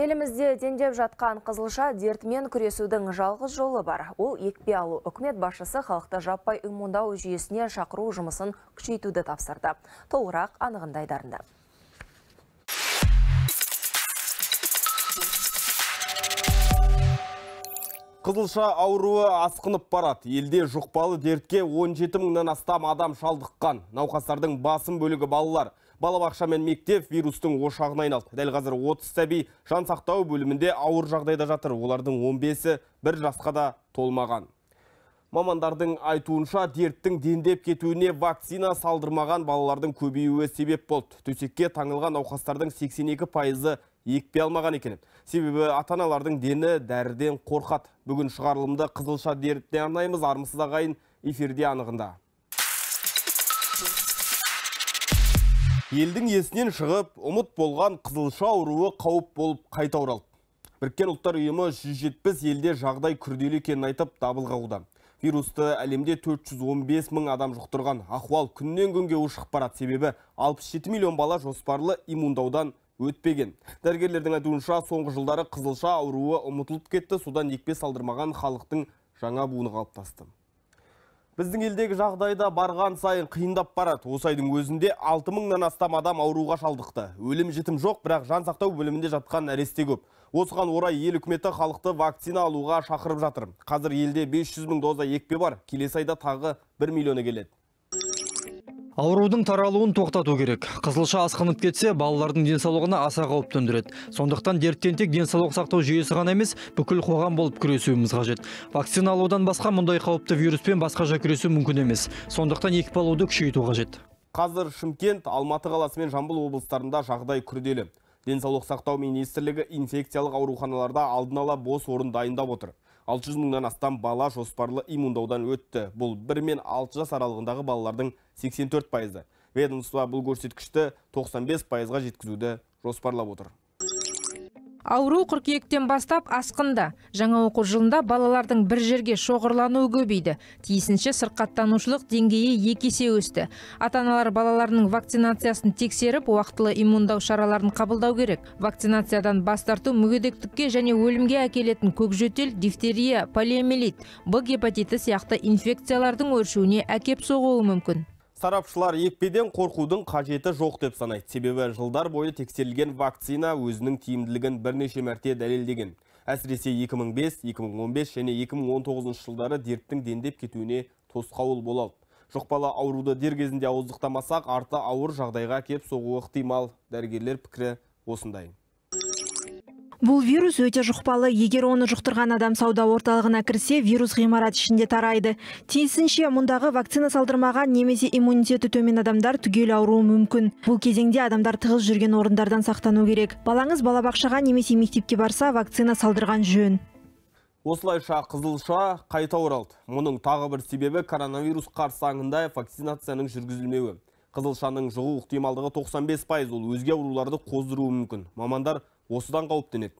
Елімізде дендеп жатқан қызылша дертмен күресудің жалғыз жолы бар. Ол екпе алу үкімет басшысы халықты жаппай иммундау жүйесіне шақыру жұмысын күшейтуді тапсырды. Толырақ анығындайдарында. Қызылша ауруы асқынып барат. Елде жұқпалы дертке 17 мыңнан астам адам шалдыққан. Науқастардың басым бөлігі балалар балабақша мен мектеп вирустың ошағына айналды дәл қазір 30 сәби жан сақтау бөлімінде ауыр жағдайда жатыр олардың 15-і бір жасқа да толмаған мамандардың айтуынша дерттің дендеп кетуіне вакцина салдырмаған балалардың көбеюі себеп болды төсекке таңылған науқастардың 82 пайызы екпе алмаған екен себебі ата аналардың дені дәріден қорқады бүгін шығарылымды қызылша дертіне арнаймыз армысыз ағайын эфирде анығында елдің есінен шығып ұмыт болған қызылша ауруы қауіп болып қайта оралды біріккен ұлттар ұйымы 170 елде жағдай күрделі екенін айтып дабыл қағуда вирусты әлемде 415 мың адам жұқтырған ахуал күннен күнге ушығып барады себебі 67 миллион бала жоспарлы иммундаудан өтпеген дәрігерлердің айтуынша соңғы жылдары қызылша ауруы ұмытылып кетті содан екпе салдырмаған халықтың жаңа буыны қалыптасты біздің елдегі жағдайда барған сайын қиындап барады осы айдың өзінде алты мыңнан астам адам ауруға шалдықты өлім жетім жоқ бірақ жан сақтау бөлімінде жатқан нәресте көп осыған орай ел үкіметі халықты вакцина алуға шақырып жатыр қазір елде 500 мың доза екпе бар келесі айда тағы 1 миллионы келеді аурудың таралуын тоқтату керек қызылша асқынып кетсе балалардың денсаулығына аса қауіп төндіреді сондықтан дерттен тек денсаулық сақтау жүйесі ғана емес бүкіл қоғам болып күресуіміз қажет вакцина алудан басқа мұндай қауіпті вируспен басқаша күресу мүмкін емес сондықтан екпе алуды күшейту қажет қазір шымкент алматы қаласы мен жамбыл облыстарында жағдай күрделі денсаулық сақтау министрлігі инфекциялық ауруханаларда алдын ала бос орын дайындап отыр 600 мыңнан астам бала жоспарлы иммундаудан өтті. Бұл 1 мен 6 жас аралығындағы балалардың 84 пайызы. Ведомство бұл көрсеткішті 95 пайызға жеткізуді жоспарлап отыр ауру қыркүйектен бастап асқында жаңа оқу жылында балалардың бір жерге шоғырлануы көбейді тиісінше сырқаттанушылық деңгейі екі есе өсті ата аналар балаларының вакцинациясын тексеріп уақытылы иммундау шараларын қабылдау керек вакцинациядан бас тарту мүгедектікке және өлімге әкелетін көкжөтел дифтерия полиомиелит б гепатиті сияқты инфекциялардың өршуіне әкеп соғуы мүмкін Сарапшылар екпеден қорқудың қажеті жоқ деп санайды. Себебі жылдар бойы тексерілген вакцина өзінің тиімділігін бірнеше мәрте дәлелдеген. Әсіресе 2005, 2015 және 2019 жылдары дерттің дендеп кетуіне тосқауыл болалды. Жоқпала ауруды дер кезінде ауыздықтамасақ, арты ауыр жағдайға кеп соғуы ықтимал. дәргерлер пікірі осындай. Бұл вирус өте жұқпалы, егер оны жұқтырған адам сауда орталығына кірсе, вирус ғимарат ішінде тарайды. Тиісінше мұндағы вакцина салдырмаған немесе иммунитеті төмен адамдар түгел ауруы мүмкін. Бұл кезеңде адамдар тығыз жүрген орындардан сақтану керек. Балаңыз балабақшаға немесе мектепке барса, вакцина салдырған жөн. Осылайша қызылша қайта оралды. Мұның тағы бір себебі коронавирус қарсаңында вакцинацияның жүргізілмеуі. Қызылшаның жұғы ықтималдығы 95 пайыз ол өзге ауруларды қоздыруы мүмкін. Мамандар осыдан қауіптенеді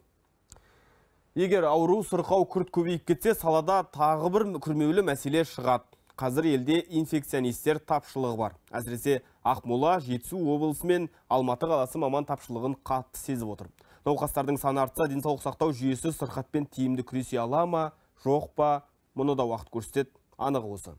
егер ауру сырқау күрт көбейіп кетсе салада тағы бір күрмеулі мәселе шығады қазір елде инфекционистер тапшылығы бар әсіресе ақмола жетісу облысы мен алматы қаласы маман тапшылығын қатты сезіп отыр науқастардың саны артса денсаулық сақтау жүйесі сырқатпен тиімді күресе ала ма жоқ па мұны да уақыт көрсетеді анығы осы